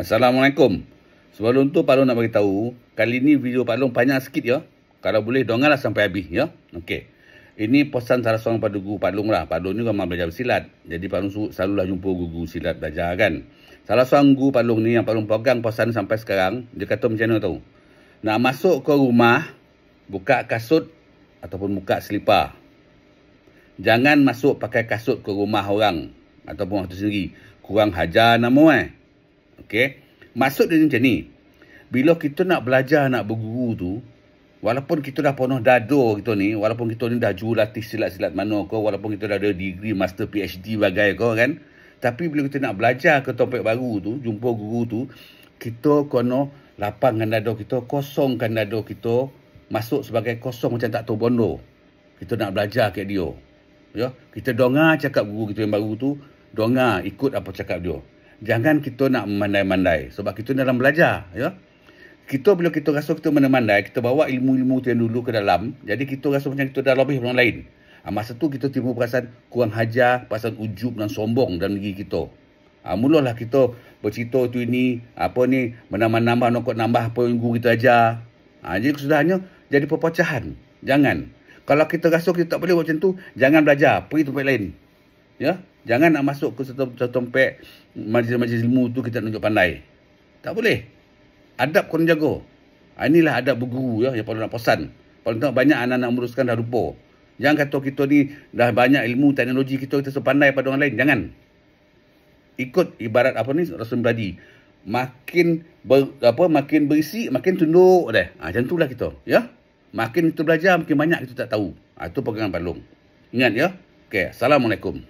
Assalamualaikum. Sebelum tu Pak Long nak bagi tahu, kali ni video Pak Long panjang sikit ya. Kalau boleh dengarlah sampai habis ya. Okey. Ini pesan salah seorang pada guru Pak Long lah. Pak Long ni memang belajar silat. Jadi Pak Long lah jumpa guru-guru silat belajar kan. Salah seorang guru Pak Long ni yang Pak Long pegang pesan sampai sekarang, dia kata macam mana tahu. Nak masuk ke rumah, buka kasut ataupun buka selipar. Jangan masuk pakai kasut ke rumah orang ataupun waktu sendiri. Kurang hajar nama eh. Okay. Maksud dia macam ni. Bila kita nak belajar nak berguru tu, walaupun kita dah penuh dado kita ni, walaupun kita ni dah jurulatih silat-silat mana ke, walaupun kita dah ada degree, master, PhD, bagai ke kan, tapi bila kita nak belajar ke topik baru tu, jumpa guru tu, kita kena lapangkan dado kita, kosongkan dado kita, masuk sebagai kosong macam tak tahu bondo. Kita nak belajar ke dia. Ya? Kita dengar cakap guru kita yang baru tu, dengar ikut apa cakap dia jangan kita nak memandai-mandai sebab kita dalam belajar ya kita bila kita rasa kita memandai kita bawa ilmu-ilmu tu yang dulu ke dalam jadi kita rasa macam kita dah lebih orang lain ha, masa tu kita timbul perasaan kurang hajar perasaan ujub dan sombong dalam diri kita ha, mulalah kita bercerita tu ini apa ni menambah-nambah nak nambah apa yang guru kita ajar ha, jadi kesudahannya jadi perpecahan jangan kalau kita rasa kita tak boleh buat macam tu jangan belajar pergi tempat lain ya Jangan nak masuk ke satu, satu tempat majlis-majlis ilmu tu kita tunjuk pandai. Tak boleh. Adab korang jaga. Ha, inilah adab berguru ya, yang perlu nak pesan. Paling tengok banyak anak-anak meruskan dah lupa. Jangan kata kita ni dah banyak ilmu teknologi kita, kita sepandai pada orang lain. Jangan. Ikut ibarat apa ni Rasul Badi. Makin ber, apa makin berisi, makin tunduk dah. Ha, macam itulah kita. Ya? Makin kita belajar, makin banyak kita tak tahu. Ha, pegangan palung. Ingat ya. Okay. Assalamualaikum.